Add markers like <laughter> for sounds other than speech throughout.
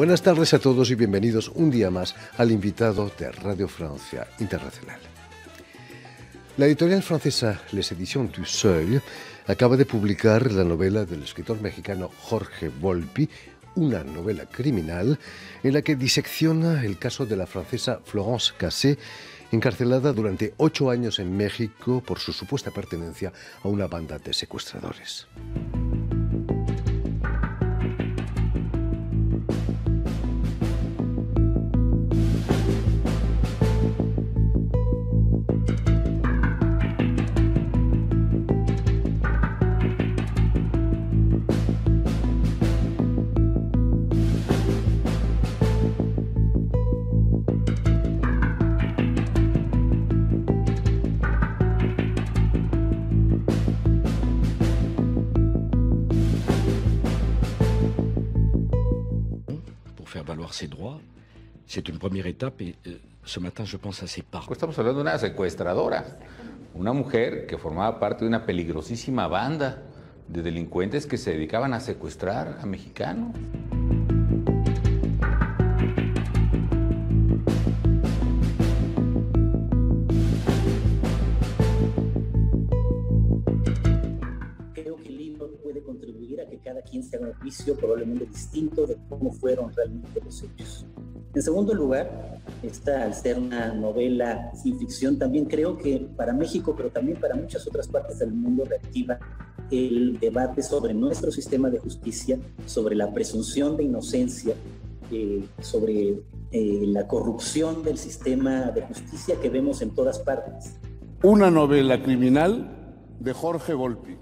Buenas tardes a todos y bienvenidos un día más al invitado de Radio Francia Internacional. La editorial francesa Les Editions du Seuil acaba de publicar la novela del escritor mexicano Jorge Volpi, una novela criminal en la que disecciona el caso de la francesa Florence Cassé, encarcelada durante ocho años en México por su supuesta pertenencia a una banda de secuestradores. c'est une première étape euh, matin pues Estamos hablando de una secuestradora, una mujer que formaba parte de una peligrosísima banda de delincuentes que se dedicaban a secuestrar a mexicanos. probablemente distinto de cómo fueron realmente los hechos. En segundo lugar, esta al ser una novela sin ficción, también creo que para México, pero también para muchas otras partes del mundo, reactiva el debate sobre nuestro sistema de justicia, sobre la presunción de inocencia, eh, sobre eh, la corrupción del sistema de justicia que vemos en todas partes. Una novela criminal de Jorge Volpi.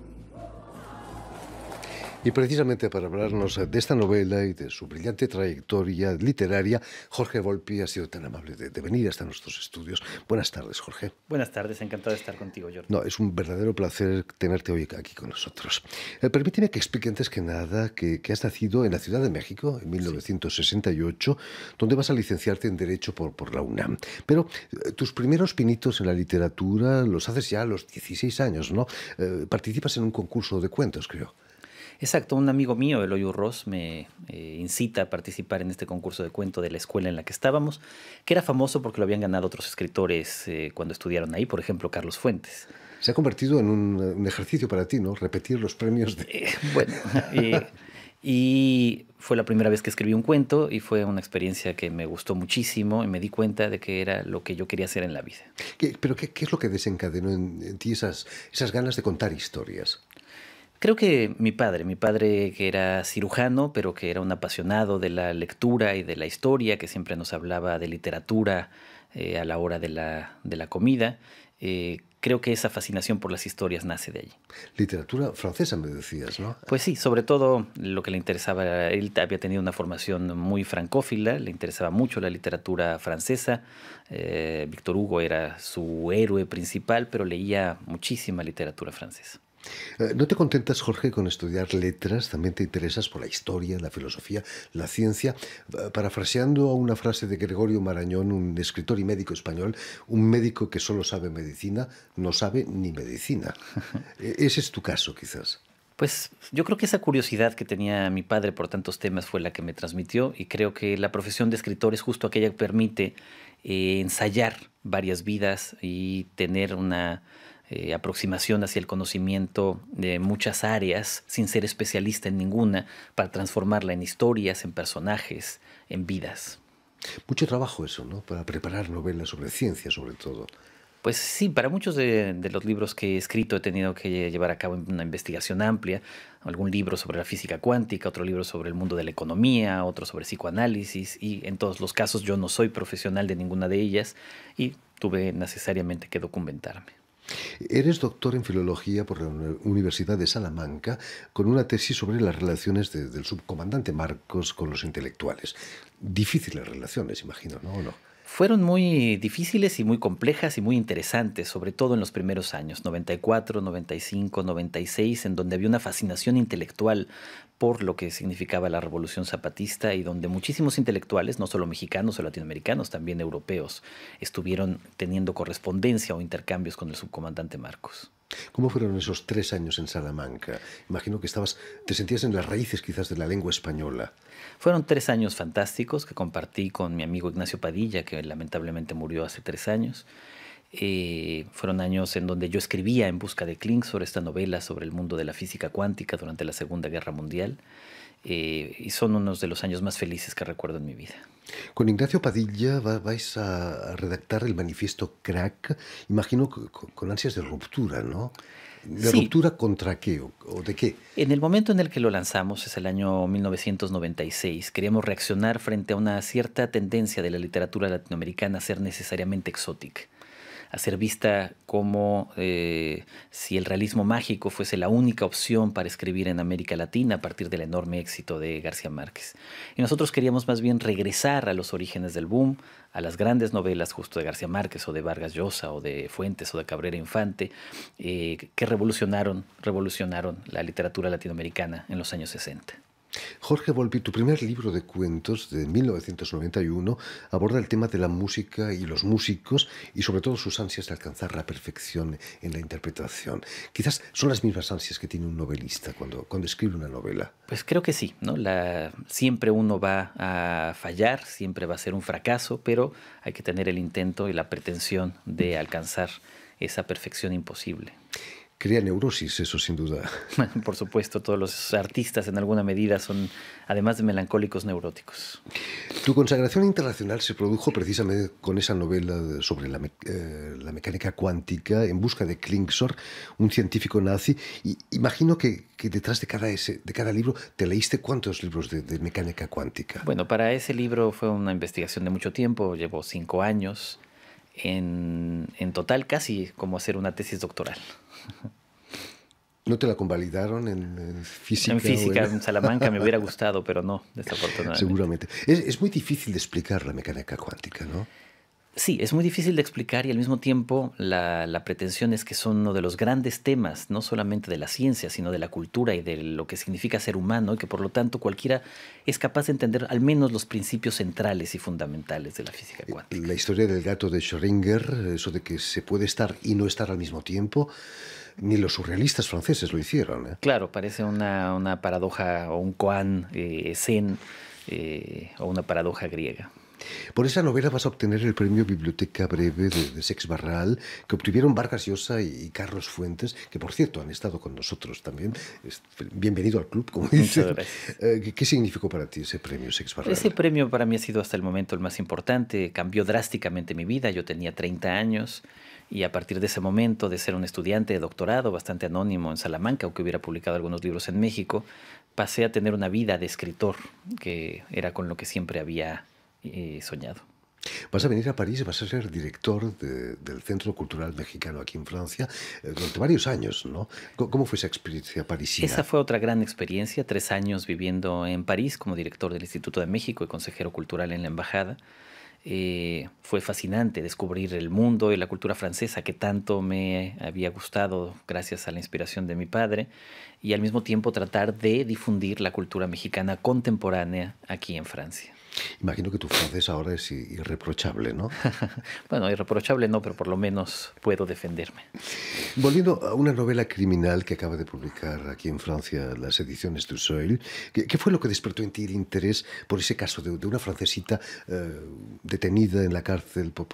Y precisamente para hablarnos de esta novela y de su brillante trayectoria literaria, Jorge Volpi ha sido tan amable de, venir hasta nuestros estudios. Buenas tardes, Jorge. Buenas tardes, encantado de estar contigo, Jorge. No, es un verdadero placer tenerte hoy aquí con nosotros. Eh, permíteme que explique antes que nada que, has nacido en la Ciudad de México en 1968, donde vas a licenciarte en Derecho por, por la UNAM. Pero eh, tus primeros pinitos en la literatura los haces ya a los 16 años, ¿no? Eh, participas en un concurso de cuentos, creo. Exacto, un amigo mío, Eloy Urroz, me eh, incita a participar en este concurso de cuento de la escuela en la que estábamos, que era famoso porque lo habían ganado otros escritores eh, cuando estudiaron ahí, por ejemplo, Carlos Fuentes. Se ha convertido en un, ejercicio para ti, ¿no? Repetir los premios de... Eh, bueno, <laughs> y fue la primera vez que escribí un cuento y fue una experiencia que me gustó muchísimo y me di cuenta de que era lo que yo quería hacer en la vida. ¿Pero qué, es lo que desencadenó en, ti esas ganas de contar historias? Creo que mi padre, mi padre que era cirujano, pero que era un apasionado de la lectura y de la historia, que siempre nos hablaba de literatura eh, a la hora de la, de la comida, eh, creo que esa fascinación por las historias nace de allí. Literatura francesa, me decías, ¿no? Pues sí, sobre todo lo que le interesaba, él había tenido una formación muy francófila, le interesaba mucho la literatura francesa, eh, Víctor Hugo era su héroe principal, pero leía muchísima literatura francesa. Eh, ¿No te contentas, Jorge, con estudiar letras? También te interesas por la historia, la filosofía, la ciencia. Eh, parafraseando a una frase de Gregorio Marañón, un escritor y médico español, un médico que solo sabe medicina no sabe ni medicina. <laughs> E, ese es tu caso, quizás. Pues yo creo que esa curiosidad que tenía mi padre por tantos temas fue la que me transmitió y creo que la profesión de escritor es justo aquella que permite eh, ensayar varias vidas y tener una eh, aproximación hacia el conocimiento de muchas áreas sin ser especialista en ninguna para transformarla en historias, en personajes, en vidas. Mucho trabajo eso, ¿no? Para preparar novelas sobre ciencia, sobre todo. Pues sí, para muchos de, los libros que he escrito he tenido que llevar a cabo una investigación amplia, algún libro sobre la física cuántica, otro libro sobre el mundo de la economía, otro sobre psicoanálisis, y en todos los casos yo no soy profesional de ninguna de ellas y tuve necesariamente que documentarme. Eres doctor en filología por la Universidad de Salamanca con una tesis sobre las relaciones del subcomandante Marcos con los intelectuales. Difíciles relaciones, imagino, ¿no? ¿O no no fueron muy difíciles y muy complejas y muy interesantes, sobre todo en los primeros años, 94, 95, 96, en donde había una fascinación intelectual por lo que significaba la revolución zapatista y donde muchísimos intelectuales, no solo mexicanos o latinoamericanos, también europeos, estuvieron teniendo correspondencia o intercambios con el subcomandante Marcos. ¿Cómo fueron esos tres años en Salamanca? Imagino que estabas, te sentías en las raíces quizás de la lengua española. Fueron tres años fantásticos que compartí con mi amigo Ignacio Padilla, que lamentablemente murió hace tres años. Eh, fueron años en donde yo escribía en busca de Kling sobre esta novela sobre el mundo de la física cuántica durante la Segunda Guerra Mundial. Eh, y son unos de los años más felices que recuerdo en mi vida. Con Ignacio Padilla vais a redactar el manifiesto Crack, imagino con ansias de ruptura, ¿no? ¿De ruptura contra qué o, o, de qué? En el momento en el que lo lanzamos, es el año 1996, queríamos reaccionar frente a una cierta tendencia de la literatura latinoamericana a ser necesariamente exótica a ser vista como eh, si el realismo mágico fuese la única opción para escribir en América Latina a partir del enorme éxito de García Márquez. Y nosotros queríamos más bien regresar a los orígenes del boom, a las grandes novelas justo de García Márquez o de Vargas Llosa o de Fuentes o de Cabrera Infante, eh, que revolucionaron, revolucionaron la literatura latinoamericana en los años 60. Jorge Volpi, tu primer libro de cuentos de 1991 aborda el tema de la música y los músicos y sobre todo sus ansias de alcanzar la perfección en la interpretación. Quizás son las mismas ansias que tiene un novelista cuando, cuando escribe una novela. Pues creo que sí, ¿no? La, siempre uno va a fallar, siempre va a ser un fracaso, pero hay que tener el intento y la pretensión de alcanzar esa perfección imposible crea neurosis, eso sin duda. <laughs> Por supuesto, todos los artistas en alguna medida son, además de melancólicos, neuróticos. Tu consagración internacional se produjo precisamente con esa novela sobre eh, la, mecánica cuántica en busca de Klingsor, un científico nazi. Y imagino que, detrás de cada, ese, de cada libro te leíste cuántos libros de, de mecánica cuántica. Bueno, para ese libro fue una investigación de mucho tiempo, llevó cinco años. En, en, total casi como hacer una tesis doctoral. ¿No te la convalidaron en física? En física, en... Salamanca me hubiera gustado, pero no, desafortunadamente. Seguramente. Es, es muy difícil de explicar la mecánica cuántica, ¿no? Sí, es muy difícil de explicar y al mismo tiempo la, pretensión es que son uno de los grandes temas, no solamente de la ciencia, sino de la cultura y de lo que significa ser humano, y que por lo tanto cualquiera es capaz de entender al menos los principios centrales y fundamentales de la física eh, cuántica. La historia del gato de Schrödinger, eso de que se puede estar y no estar al mismo tiempo, ni los surrealistas franceses lo hicieron. ¿eh? Claro, parece una, paradoja o un koan eh, zen o una paradoja griega. Por esa novela vas a obtener el premio Biblioteca Breve de, Sex Barral, que obtuvieron Vargas Llosa y, Carlos Fuentes, que por cierto han estado con nosotros también. Bienvenido al club, como dice. Eh, ¿Qué significó para ti ese premio Sex Barral? Ese premio para mí ha sido hasta el momento el más importante. Cambió drásticamente mi vida. Yo tenía 30 años. Y a partir de ese momento, de ser un estudiante de doctorado bastante anónimo en Salamanca, aunque hubiera publicado algunos libros en México, pasé a tener una vida de escritor, que era con lo que siempre había eh, soñado. Vas a venir a París, y vas a ser director del Centro Cultural Mexicano aquí en Francia eh, durante varios años, ¿no? ¿Cómo fue esa experiencia parisina? Esa fue otra gran experiencia, tres años viviendo en París como director del Instituto de México y consejero cultural en la Embajada. Eh, fue fascinante descubrir el mundo y la cultura francesa que tanto me había gustado gracias a la inspiración de mi padre y al mismo tiempo tratar de difundir la cultura mexicana contemporánea aquí en Francia. Imagino que tu francés ahora es irreprochable, ¿no? <laughs> bueno, irreprochable no, pero por lo menos puedo defenderme. Volviendo a una novela criminal que acaba de publicar aquí en Francia las ediciones du Soil, ¿qué, ¿qué, fue lo que despertó en ti el interés por ese caso de, una francesita eh, detenida en la cárcel por,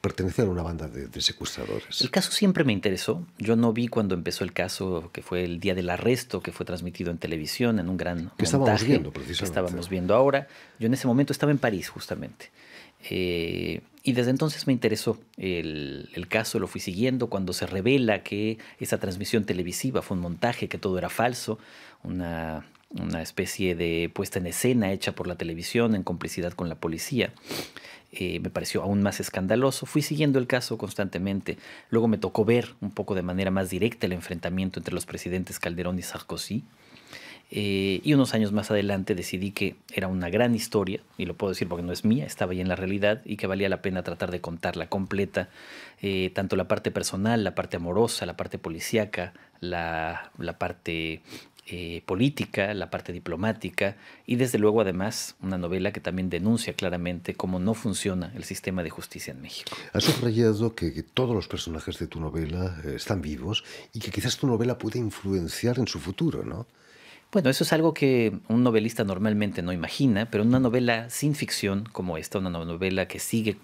pertenecer a una banda de, secuestradores? El caso siempre me interesó. Yo no vi cuando empezó el caso, que fue el día del arresto, que fue transmitido en televisión, en un gran que montaje, estábamos viendo, precisamente. Que estábamos viendo ahora. Yo en ese momento estaba en París justamente. Eh, y desde entonces me interesó el, caso, lo fui siguiendo cuando se revela que esa transmisión televisiva fue un montaje, que todo era falso, una, especie de puesta en escena hecha por la televisión en complicidad con la policía. Eh, me pareció aún más escandaloso. Fui siguiendo el caso constantemente. Luego me tocó ver un poco de manera más directa el enfrentamiento entre los presidentes Calderón y Sarkozy. Eh, y unos años más adelante decidí que era una gran historia, y lo puedo decir porque no es mía, estaba ahí en la realidad y que valía la pena tratar de contarla completa, eh, tanto la parte personal, la parte amorosa, la parte policíaca, la, la parte eh, política, la parte diplomática y desde luego además una novela que también denuncia claramente cómo no funciona el sistema de justicia en México. Has subrayado que, todos los personajes de tu novela están vivos y que quizás tu novela puede influenciar en su futuro, ¿no? Bueno, eso es algo que un novelista normalmente no imagina, pero una novela sin ficción como esta, una novela que sigue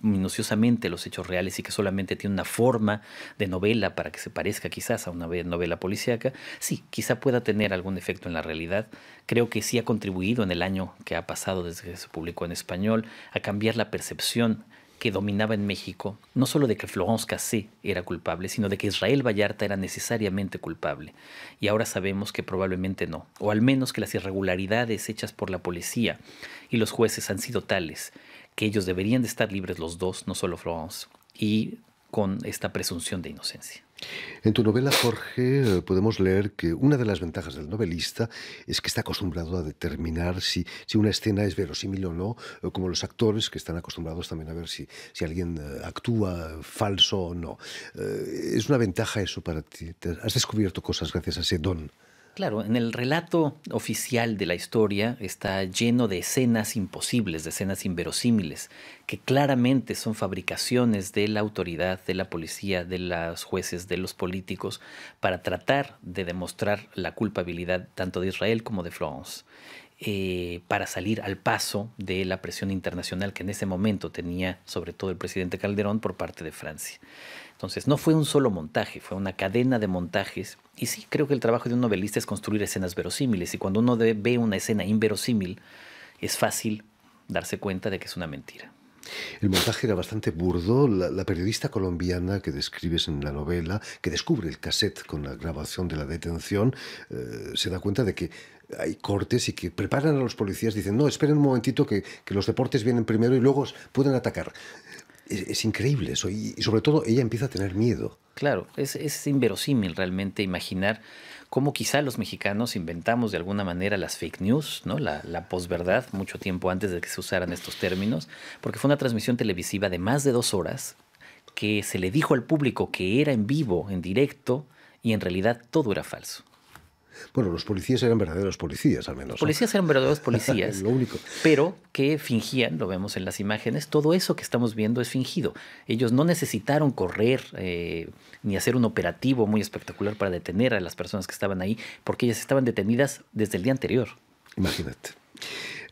minuciosamente los hechos reales y que solamente tiene una forma de novela para que se parezca quizás a una novela policíaca, sí, quizá pueda tener algún efecto en la realidad. Creo que sí ha contribuido en el año que ha pasado desde que se publicó en español a cambiar la percepción que dominaba en México, no solo de que Florence Cassé era culpable, sino de que Israel Vallarta era necesariamente culpable. Y ahora sabemos que probablemente no, o al menos que las irregularidades hechas por la policía y los jueces han sido tales que ellos deberían de estar libres los dos, no solo Florence. Y con esta presunción de inocencia. En tu novela, Jorge, eh, podemos leer que una de las ventajas del novelista es que está acostumbrado a determinar si, una escena es verosímil o no, eh, como los actores que están acostumbrados también a ver si, si alguien eh, actúa falso o no. ¿Es una ventaja eso para ti? ¿Has descubierto cosas gracias a ese don? Claro, en el relato oficial de la historia está lleno de escenas imposibles, de escenas inverosímiles, que claramente son fabricaciones de la autoridad, de la policía, de los jueces, de los políticos, para tratar de demostrar la culpabilidad tanto de Israel como de Florence. Eh, para salir al paso de la presión internacional que en ese momento tenía sobre todo el presidente Calderón por parte de Francia. Entonces, no fue un solo montaje, fue una cadena de montajes. Y sí, creo que el trabajo de un novelista es construir escenas verosímiles. Y cuando uno ve una escena inverosímil, es fácil darse cuenta de que es una mentira. El montaje era bastante burdo. La, periodista colombiana que describes en la novela, que descubre el cassette con la grabación de la detención, eh, se da cuenta de que hay cortes y que preparan a los policías, dicen, no, esperen un momentito que, los deportes vienen primero y luego pueden atacar. Es, increíble eso y, sobre todo ella empieza a tener miedo. Claro, es, es inverosímil realmente imaginar cómo quizá los mexicanos inventamos de alguna manera las fake news, ¿no? la, la posverdad, mucho tiempo antes de que se usaran estos términos, porque fue una transmisión televisiva de más de dos horas que se le dijo al público que era en vivo, en directo, y en realidad todo era falso. Bueno, los policías eran verdaderos policías, al menos. Los policías eran verdaderos <laughs> policías. lo Pero que fingían, lo vemos en las imágenes, todo eso que estamos viendo es fingido. Ellos no necesitaron correr eh, ni hacer un operativo muy espectacular para detener a las personas que estaban ahí, porque ellas estaban detenidas desde el día anterior. Imagínate.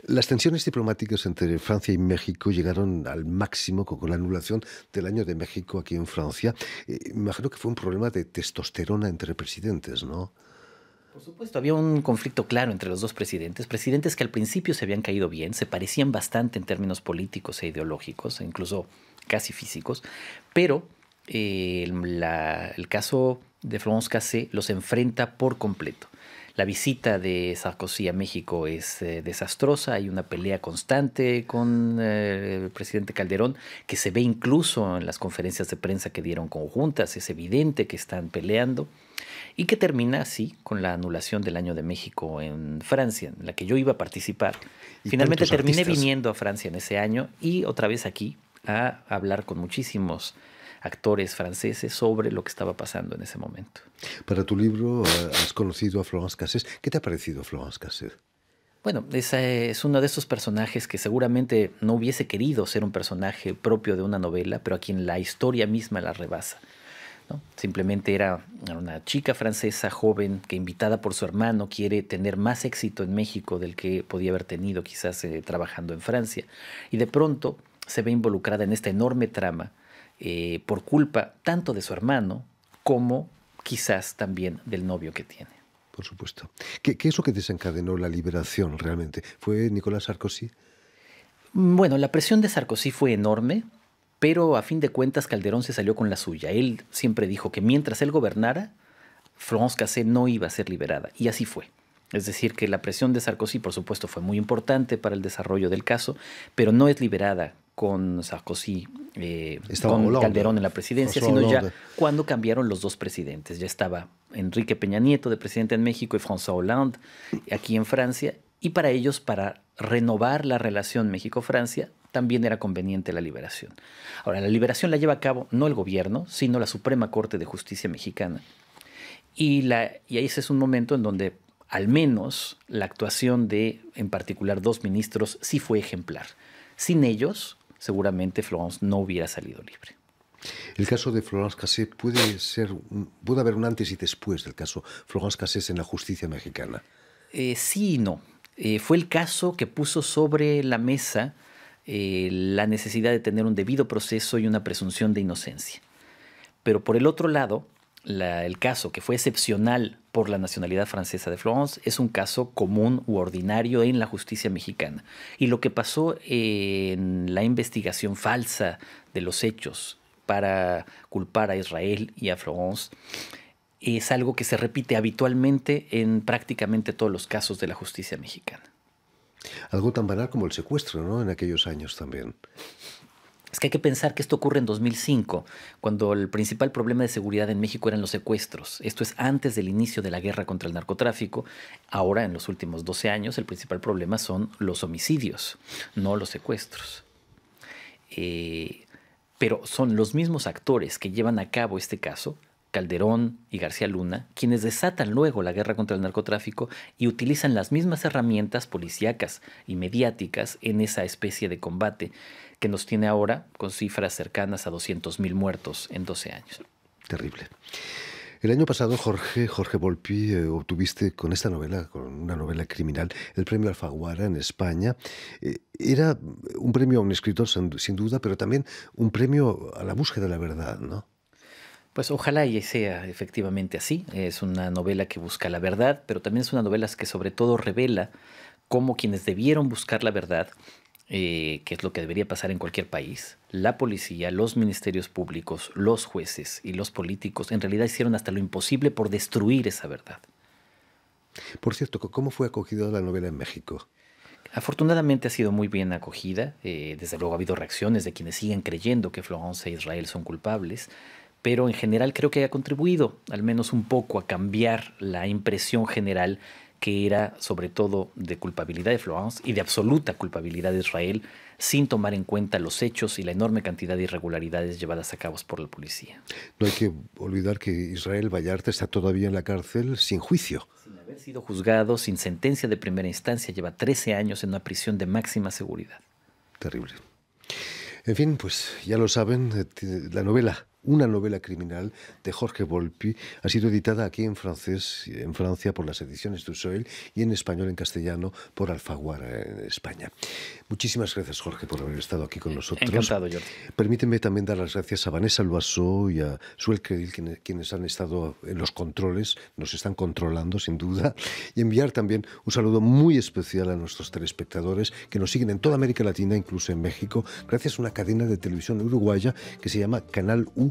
Las tensiones diplomáticas entre Francia y México llegaron al máximo con la anulación del año de México aquí en Francia. Eh, imagino que fue un problema de testosterona entre presidentes, ¿no? Por supuesto, había un conflicto claro entre los dos presidentes, presidentes que al principio se habían caído bien, se parecían bastante en términos políticos e ideológicos, e incluso casi físicos, pero eh, el caso de Florence Cassé los enfrenta por completo. La visita de Sarkozy a México es eh, desastrosa, hay una pelea constante con eh, el presidente Calderón, que se ve incluso en las conferencias de prensa que dieron conjuntas, es evidente que están peleando y que termina así con la anulación del Año de México en Francia, en la que yo iba a participar. Finalmente terminé viniendo a Francia en ese año y otra vez aquí a hablar con muchísimos actores franceses sobre lo que estaba pasando en ese momento. Para tu libro eh, has conocido a Florence Cassés. ¿Qué te ha parecido Florence Cassez? Bueno, es uno de esos personajes que seguramente no hubiese querido ser un personaje propio de una novela, pero a quien la historia misma la rebasa. Simplemente era una chica francesa joven que invitada por su hermano quiere tener más éxito en México del que podía haber tenido quizás eh, trabajando en Francia. Y de pronto se ve involucrada en esta enorme trama eh, por culpa tanto de su hermano como quizás también del novio que tiene. Por supuesto. qué es lo que desencadenó la liberación realmente? ¿Fue Nicolás Sarkozy? Bueno, la presión de Sarkozy fue enorme. Pero a fin de cuentas Calderón se salió con la suya. Él siempre dijo que mientras él gobernara, Florence Cassé no iba a ser liberada. Y así fue. Es decir, que la presión de Sarkozy, por supuesto, fue muy importante para el desarrollo del caso, pero no es liberada con Sarkozy, eh, con Calderón en la presidencia, sino ya cuando cambiaron los dos presidentes. Ya estaba Enrique Peña Nieto de presidente en México y François Hollande aquí en Francia, y para ellos, para renovar la relación México-Francia, también era conveniente la liberación. Ahora, la liberación la lleva a cabo no el gobierno, sino la Suprema Corte de Justicia Mexicana. Y, la, ese es un momento en donde al menos la actuación de, en particular, dos ministros sí fue ejemplar. Sin ellos, seguramente Florence no hubiera salido libre. El caso de Florence Cassé puede ser, puede haber un antes y después del caso Florence Cassé en la justicia mexicana. Eh, sí y no. Eh, fue el caso que puso sobre la mesa eh, la necesidad de tener un debido proceso y una presunción de inocencia. Pero por el otro lado, el caso que fue excepcional por la nacionalidad francesa de Florence es un caso común u ordinario en la justicia mexicana. Y lo que pasó en la investigación falsa de los hechos para culpar a Israel y a Florence es algo que se repite habitualmente en prácticamente todos los casos de la justicia mexicana. Algo tan banal como el secuestro, ¿no? En aquellos años también. Es que hay que pensar que esto ocurre en 2005, cuando el principal problema de seguridad en México eran los secuestros. Esto es antes del inicio de la guerra contra el narcotráfico. Ahora, en los últimos 12 años, el principal problema son los homicidios, no los secuestros. Eh, pero son los mismos actores que llevan a cabo este caso Calderón y García Luna, quienes desatan luego la guerra contra el narcotráfico y utilizan las mismas herramientas policíacas y mediáticas en esa especie de combate que nos tiene ahora con cifras cercanas a 200.000 muertos en 12 años. Terrible. El año pasado, Jorge, Jorge Volpi, eh, obtuviste con esta novela, con una novela criminal, el premio Alfaguara en España. Eh, era un premio a un escritor, sin duda, pero también un premio a la búsqueda de la verdad, ¿no? Pues ojalá y sea efectivamente así. Es una novela que busca la verdad, pero también es una novela que sobre todo revela cómo quienes debieron buscar la verdad, eh, que es lo que debería pasar en cualquier país, la policía, los ministerios públicos, los jueces y los políticos, en realidad hicieron hasta lo imposible por destruir esa verdad. Por cierto, ¿cómo fue acogida la novela en México? Afortunadamente ha sido muy bien acogida. Eh, desde luego ha habido reacciones de quienes siguen creyendo que Florence e Israel son culpables pero en general creo que ha contribuido al menos un poco a cambiar la impresión general que era sobre todo de culpabilidad de Florence y de absoluta culpabilidad de Israel, sin tomar en cuenta los hechos y la enorme cantidad de irregularidades llevadas a cabo por la policía. No hay que olvidar que Israel Vallarte está todavía en la cárcel sin juicio. Sin haber sido juzgado, sin sentencia de primera instancia, lleva 13 años en una prisión de máxima seguridad. Terrible. En fin, pues ya lo saben, eh, la novela una novela criminal de Jorge Volpi. Ha sido editada aquí en francés, en Francia, por las ediciones de Soil y en español, en castellano, por Alfaguara en España. Muchísimas gracias, Jorge, por haber estado aquí con nosotros. Encantado, Jordi. Permíteme también dar las gracias a Vanessa Loiseau y a Suel Credil, quienes han estado en los controles, nos están controlando, sin duda, y enviar también un saludo muy especial a nuestros telespectadores que nos siguen en toda América Latina, incluso en México, gracias a una cadena de televisión uruguaya que se llama Canal U